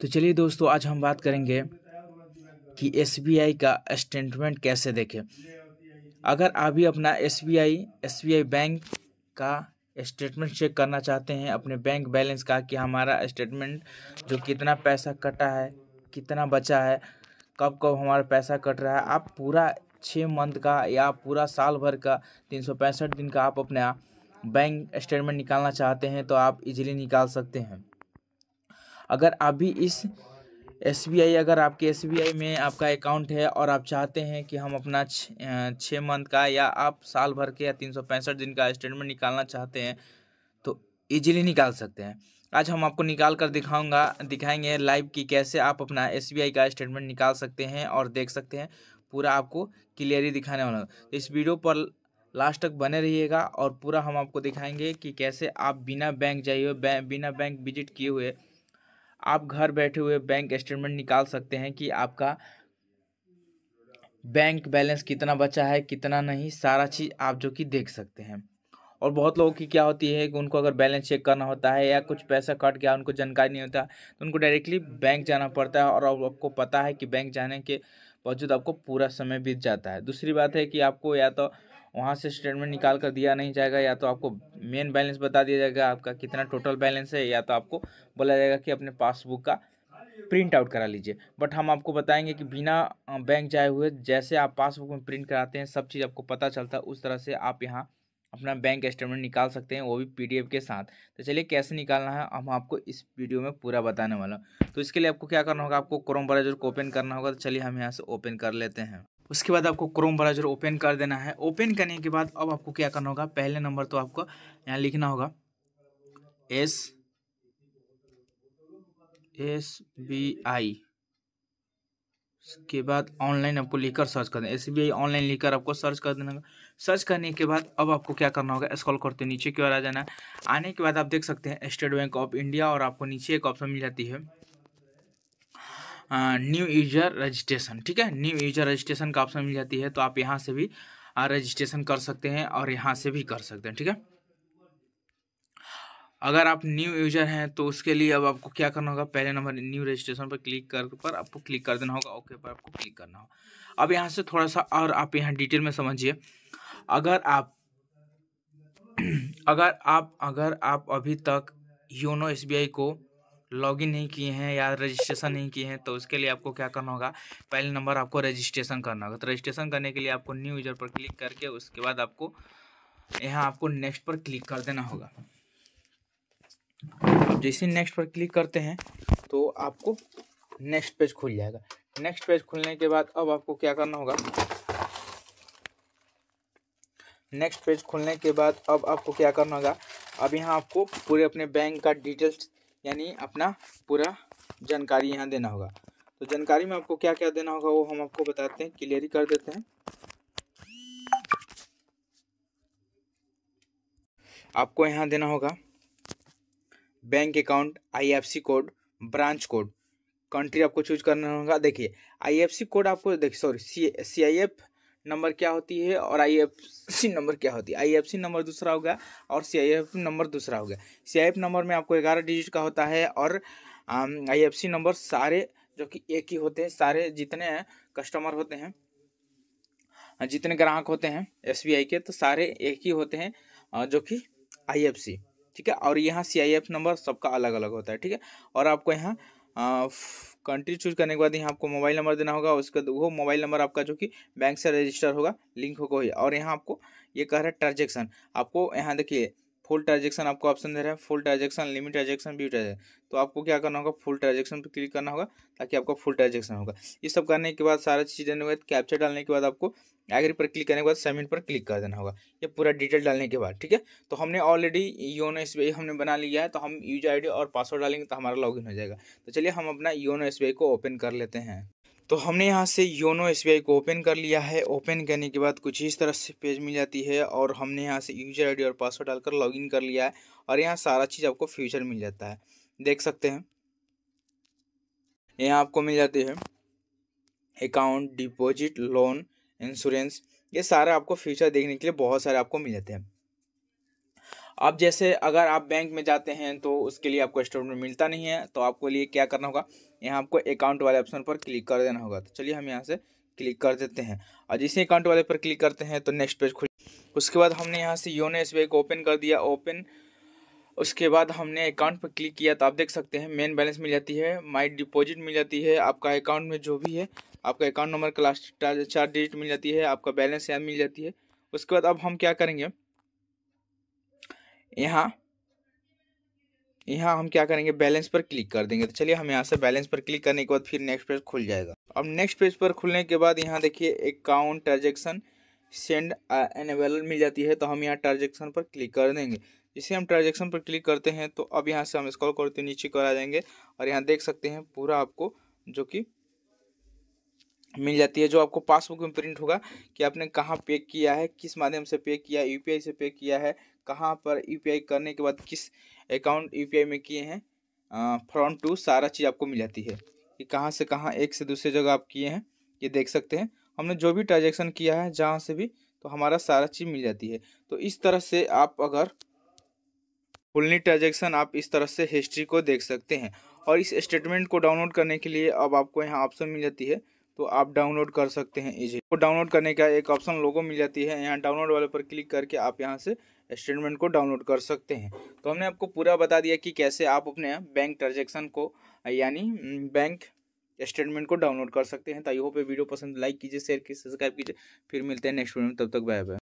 तो चलिए दोस्तों आज हम बात करेंगे कि एस का स्टेटमेंट कैसे देखें अगर आप भी अपना एस बी बैंक का स्टेटमेंट चेक करना चाहते हैं अपने बैंक बैलेंस का कि हमारा स्टेटमेंट जो कितना पैसा कटा है कितना बचा है कब कब हमारा पैसा कट रहा है आप पूरा छः मंथ का या पूरा साल भर का तीन सौ पैंसठ दिन का आप अपना बैंक स्टेटमेंट निकालना चाहते हैं तो आप इजीली निकाल सकते हैं अगर अभी इस एस अगर आपके एस में आपका अकाउंट है और आप चाहते हैं कि हम अपना छः मंथ का या आप साल भर के या तीन सौ पैंसठ दिन का स्टेटमेंट निकालना चाहते हैं तो ईजिली निकाल सकते हैं आज हम आपको निकाल कर दिखाऊंगा दिखाएंगे लाइव कि कैसे आप अपना एस का स्टेटमेंट निकाल सकते हैं और देख सकते हैं पूरा आपको क्लियरली दिखाने वाला इस वीडियो पर लास्ट तक बने रहिएगा और पूरा हम आपको दिखाएंगे कि कैसे आप बिना बैंक जाइए बिना बैंक विजिट किए हुए आप घर बैठे हुए बैंक स्टेटमेंट निकाल सकते हैं कि आपका बैंक बैलेंस कितना बचा है कितना नहीं सारा चीज़ आप जो कि देख सकते हैं और बहुत लोगों की क्या होती है कि उनको अगर बैलेंस चेक करना होता है या कुछ पैसा कट गया उनको जानकारी नहीं होता तो उनको डायरेक्टली बैंक जाना पड़ता है और आपको पता है कि बैंक जाने के बावजूद आपको पूरा समय बीत जाता है दूसरी बात है कि आपको या तो वहाँ से स्टेटमेंट निकाल कर दिया नहीं जाएगा या तो आपको मेन बैलेंस बता दिया जाएगा आपका कितना टोटल बैलेंस है या तो आपको बोला जाएगा कि अपने पासबुक का प्रिंट आउट करा लीजिए बट हम आपको बताएंगे कि बिना बैंक जाए हुए जैसे आप पासबुक में प्रिंट कराते हैं सब चीज़ आपको पता चलता है उस तरह से आप यहाँ अपना बैंक स्टेटमेंट निकाल सकते हैं वो भी पीडीएफ के साथ तो चलिए कैसे निकालना है हम आपको इस वीडियो में पूरा बताने वाला तो इसके लिए आपको क्या करना होगा आपको क्रोम ब्राउजर को ओपन करना होगा तो चलिए हम यहाँ से ओपन कर लेते हैं उसके बाद आपको क्रोम ब्राउजर ओपन कर देना है ओपन करने के बाद अब आपको क्या करना होगा पहले नंबर तो आपको यहाँ लिखना होगा एस एस बी आई उसके बाद ऑनलाइन आपको लिखकर सर्च कर देना एस बी आई ऑनलाइन लिखकर आपको सर्च कर देना होगा सर्च करने के बाद अब आपको क्या करना होगा स्कॉल करते नीचे की ओर आ जाना आने के बाद आप देख सकते हैं स्टेट बैंक ऑफ इंडिया और आपको नीचे एक ऑप्शन मिल जाती है न्यू यूजर रजिस्ट्रेशन ठीक है न्यू यूजर रजिस्ट्रेशन का ऑप्शन मिल जाती है तो आप यहाँ से भी रजिस्ट्रेशन कर सकते हैं और यहाँ से भी कर सकते हैं ठीक है अगर आप न्यू यूजर हैं तो उसके लिए अब आपको क्या करना होगा पहले नंबर न्यू रजिस्ट्रेशन पर क्लिक कर पर आपको क्लिक कर देना होगा ओके पर आपको क्लिक करना होगा अब यहाँ से थोड़ा सा और आप यहाँ डिटेल में समझिए अगर आप अगर आप अगर आप अभी तक योनो एस को लॉगिन नहीं किए हैं या रजिस्ट्रेशन नहीं किए हैं तो उसके लिए आपको क्या करना होगा पहले नंबर आपको रजिस्ट्रेशन करना होगा तो रजिस्ट्रेशन करने के लिए आपको न्यू यूजर पर क्लिक करके उसके बाद आपको यहाँ आपको नेक्स्ट पर क्लिक कर देना होगा जैसे नेक्स्ट पर क्लिक करते हैं तो आपको नेक्स्ट पेज खुल जाएगा नेक्स्ट पेज खुलने के बाद अब आपको क्या करना होगा नेक्स्ट पेज खुलने के बाद अब आपको क्या करना होगा अब यहाँ आपको पूरे अपने बैंक का डिटेल्स यानी अपना पूरा जानकारी यहाँ देना होगा तो जानकारी में आपको क्या क्या देना होगा वो हम आपको बताते हैं क्लियर ही कर देते हैं आपको यहाँ देना होगा bank account IFC code branch code country आपको चूज करना होगा देखिए आईएफसी कोड आपको देखिए sorry C C I F number क्या होती है और आई एफ सी नंबर क्या होती है आई एफ सी नंबर दूसरा होगा और सी आई एफ नंबर दूसरा होगा सी आई एफ नंबर में आपको ग्यारह डिजिट का होता है और आई एफ सी नंबर सारे जो कि एक ही होते हैं सारे जितने कस्टमर होते हैं जितने ग्राहक होते हैं एस के तो सारे एक ही होते हैं जो कि आई ठीक है और यहाँ सी नंबर सबका अलग अलग होता है ठीक है और आपको यहाँ कंट्री चूज करने के बाद यहाँ आपको मोबाइल नंबर देना होगा उसके वो मोबाइल नंबर आपका जो कि बैंक से रजिस्टर होगा लिंक होगा और यहाँ आपको ये कह रहा है ट्रांजेक्शन आपको यहाँ देखिए फुल ट्रांजेक्शन आपको ऑप्शन दे रहा है फुल ट्रांजेक्शन लिमिट ट्रांजेक्शन भी ट्रांजेक्शन तो आपको क्या करना होगा फुल ट्रांजेक्शन पर क्लिक करना होगा ताकि आपका फुल ट्रांजेक्शन होगा ये सब करने के बाद सारा चीज़ देने के बाद कैप्चर डालने के बाद आपको एग्री पर क्लिक करने के बाद सबमिट पर क्लिक कर देना होगा ये पूरा डिटेल डालने के बाद ठीक है तो हमने ऑलरेडी योनो एस हमने बना लिया है तो हम यूजर आई और पासवर्ड डालेंगे तो हमारा लॉग हो जाएगा तो चलिए हम अपना योनो एस को ओपन कर लेते हैं तो हमने यहाँ से योनो एस को ओपन कर लिया है ओपन करने के बाद कुछ इस तरह से पेज मिल जाती है और हमने यहाँ से यूजर आईडी और पासवर्ड डालकर लॉगिन कर लिया है और यहाँ सारा चीज़ आपको फ्यूचर मिल जाता है देख सकते हैं यहाँ आपको मिल जाती है अकाउंट डिपॉजिट लोन इंश्योरेंस ये सारे आपको फ्यूचर देखने के लिए बहुत सारे आपको मिल जाते हैं अब जैसे अगर आप बैंक में जाते हैं तो उसके लिए आपको स्टेटमेंट मिलता नहीं है तो आपको लिए क्या करना होगा यहाँ आपको अकाउंट वाले ऑप्शन पर क्लिक कर देना होगा तो चलिए हम यहाँ से क्लिक कर देते हैं और जिसे अकाउंट वाले पर क्लिक करते हैं तो नेक्स्ट पेज खुल उसके बाद हमने यहाँ से योनो एस को ओपन कर दिया ओपन उसके बाद हमने अकाउंट पर क्लिक किया तो आप देख सकते हैं मेन बैलेंस मिल जाती है माय डिपॉजिट मिल जाती है आपका अकाउंट में जो भी है आपका अकाउंट नंबर का लास्ट चार डिजिट मिल जाती है आपका बैलेंस यहाँ मिल जाती है उसके बाद अब हम क्या करेंगे यहाँ यहाँ हम क्या करेंगे बैलेंस पर क्लिक कर देंगे तो चलिए हम यहाँ से बैलेंस पर क्लिक करने के बाद फिर नेक्स्ट पेज खुल जाएगा अब नेक्स्ट पेज पर खुलने के बाद यहाँ देखिए अकाउंट ट्रांजेक्शन सेंड एनेबल मिल जाती है तो हम यहाँ ट्रांजेक्शन पर क्लिक कर देंगे जिसे हम ट्रांजेक्शन पर क्लिक करते हैं तो अब यहाँ से हम स्कॉल करते नीचे कर आ जाएंगे और यहाँ देख सकते हैं पूरा आपको जो कि मिल जाती है जो आपको पासबुक में प्रिंट होगा कि आपने कहाँ पे किया है किस माध्यम से पे किया यू से पे किया है कहाँ पर यू करने के बाद किस अकाउंट यू में किए हैं फ्रॉम टू सारा चीज़ आपको मिल जाती है कि कहाँ से कहाँ एक से दूसरे जगह आप किए हैं ये देख सकते हैं हमने जो भी ट्रांजेक्शन किया है जहाँ से भी तो हमारा सारा चीज़ मिल जाती है तो इस तरह से आप अगर फुलनी ट्रांजेक्शन आप इस तरह से हिस्ट्री को देख सकते हैं और इस स्टेटमेंट को डाउनलोड करने के लिए अब आपको यहाँ ऑप्शन मिल जाती है तो आप डाउनलोड कर सकते हैं इजी को तो डाउनलोड करने का एक ऑप्शन लोगों मिल जाती है यहाँ डाउनलोड वाले पर क्लिक करके आप यहाँ से स्टेटमेंट को डाउनलोड कर सकते हैं तो हमने आपको पूरा बता दिया कि कैसे आप अपने बैंक ट्रांजेक्शन को यानी बैंक स्टेटमेंट को डाउनलोड कर सकते हैं तो आई होप वीडियो पसंद लाइक कीजिए शेयर कीजिए सब्सक्राइब कीजिए फिर मिलते हैं नेक्स्ट वीडियो में तब तक बाय बाय